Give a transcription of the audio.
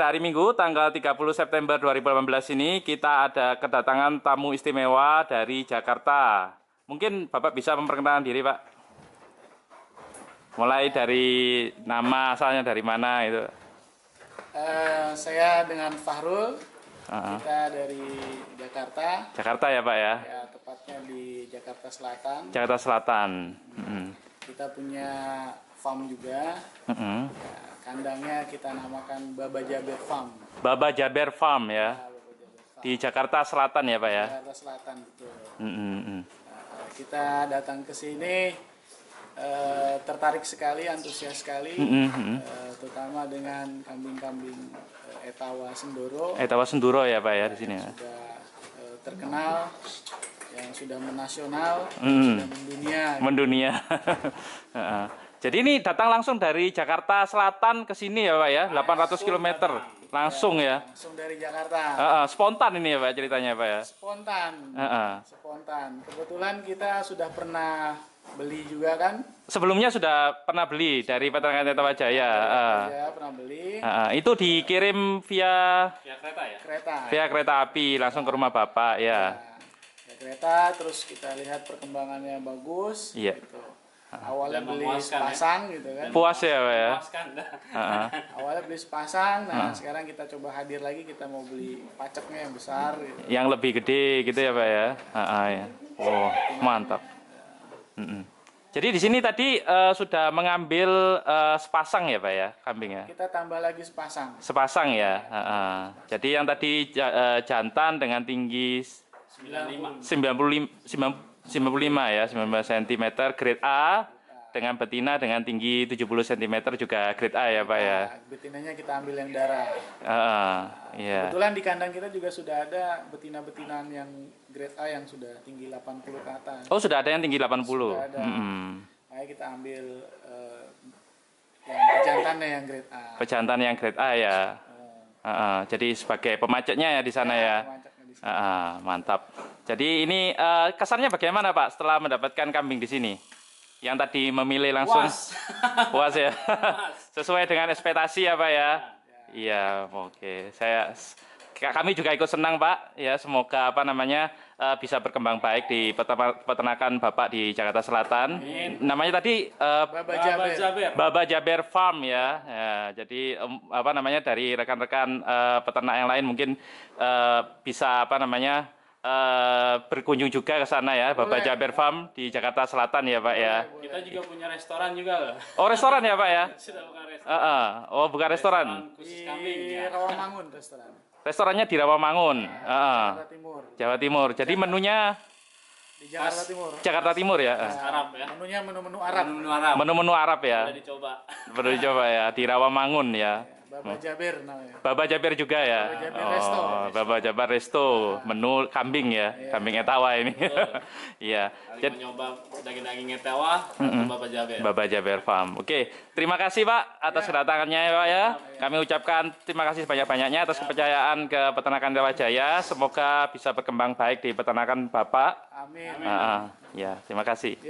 Nah, hari Minggu tanggal 30 September 2018 ini kita ada kedatangan tamu istimewa dari Jakarta. Mungkin Bapak bisa memperkenalkan diri, Pak. Mulai dari nama asalnya dari mana itu. Uh, saya dengan Fahrul. Uh -huh. Kita dari Jakarta. Jakarta ya, Pak ya. Ya, tepatnya di Jakarta Selatan. Jakarta Selatan. -hmm. Kita punya farm juga. Uh -huh. Kandangnya kita namakan Baba Jaber Farm. Baba Jaber Farm ya. Iya, di Jakarta Selatan ya Pak ya. Jakarta Selatan betul. Mm -hmm. nah, kita datang ke sini eh, tertarik sekali, antusias sekali, mm -hmm. eh, terutama dengan kambing-kambing eh, Etawa Senduro. Etawa Senduro ya Pak ya di sini. Ya. Sudah eh, terkenal yang sudah menasional, mm. mm. sudah mendunia. Mendunia. Gitu. Jadi ini datang langsung dari Jakarta Selatan ke sini ya Pak ya, 800 km ya, langsung ya. Langsung dari Jakarta. Uh, uh, spontan ini ya Pak ceritanya Pak ya. Spontan. Uh, uh. Spontan. Kebetulan kita sudah pernah beli juga kan? Sebelumnya sudah pernah beli dari Peternakan Kereta Wajaya. Uh. pernah beli. Uh, uh. Itu dikirim via via kereta ya. Kereta. Via kereta api langsung ke rumah Bapak ya. ya. ya kereta terus kita lihat perkembangannya bagus. Iya. Gitu awalnya beli ya. sepasang ya? gitu kan puas ya pak ya awalnya beli sepasang nah uh. sekarang kita coba hadir lagi kita mau beli paceknya yang besar gitu. yang lebih gede gitu ya pak ya uh, huh ya oh mantap uh Jadi di sini tadi uh, sudah mengambil uh, sepasang ya pak ya kambingnya. Kita tambah lagi sepasang. Sepasang ya. Uh, huh Jadi yang tadi uh, jantan dengan tinggi 95. 95 90, 95 ya, 95 cm grade A dengan betina dengan tinggi 70 cm juga grade A ya Pak ya. Ah, betinanya kita ambil yang darah. Uh, nah, iya. Kebetulan di kandang kita juga sudah ada betina-betinan yang grade A yang sudah tinggi 80 ke atas. Oh, sudah ada yang tinggi 80. Sudah ada. -hmm. Ayo kita ambil uh, yang pejantannya yang grade A. Pejantan yang grade A ya. Uh, uh, jadi sebagai pemacetnya ya di sana iya, ya. ya. Ah, mantap. Jadi ini uh, kesannya bagaimana Pak setelah mendapatkan kambing di sini? Yang tadi memilih langsung puas, puas ya. Sesuai dengan ekspektasi ya Pak ya. Iya, ya, oke. Okay. Saya kami juga ikut senang Pak. Ya, semoga apa namanya uh, bisa berkembang baik di peternakan Bapak di Jakarta Selatan. Amin. Namanya tadi uh, eh, Baba Jaber. Jaber. Baba Jaber Farm ya. ya jadi um, apa namanya dari rekan-rekan uh, peternak yang lain mungkin uh, bisa apa namanya Uh, berkunjung juga ke sana ya, Bapak Boleh. Jaber Farm di Jakarta Selatan ya, Pak ya. Boleh, ya. Kita juga punya restoran juga loh. Oh, restoran ya, Pak ya? Sudah buka restoran. Uh, uh. Oh, buka restoran. restoran kambing ya. Rawamangun restoran. Restorannya di Rawamangun. Ya, uh, Jawa Timur. Jawa Timur. Jadi Jawa. menunya di Jakarta Timur. Jakarta Timur ya. Mas Arab ya. Menunya menu-menu Arab. Menu-menu Arab. Menu-menu Arab ya. Perlu dicoba. Perlu dicoba ya di Rawamangun ya. ya. Bapak oh. Jabir, namanya. Bapak Jabir juga ya. Bapak Jabir oh, Resto. Bapak Jaber Resto, nah. menu kambing ya, yeah. kambing etawa ini. Iya. Jadi nyoba daging-daging etawa mm hmm Bapak Jabir Bapak Jabir Farm. Oke, okay. terima kasih Pak atas yeah. kedatangannya ya Pak ya. Iya, iya. Kami ucapkan terima kasih sebanyak-banyaknya atas iya. kepercayaan ke peternakan Dewa Jaya. Semoga bisa berkembang baik di peternakan Bapak. Amin. Ah, ya, terima kasih.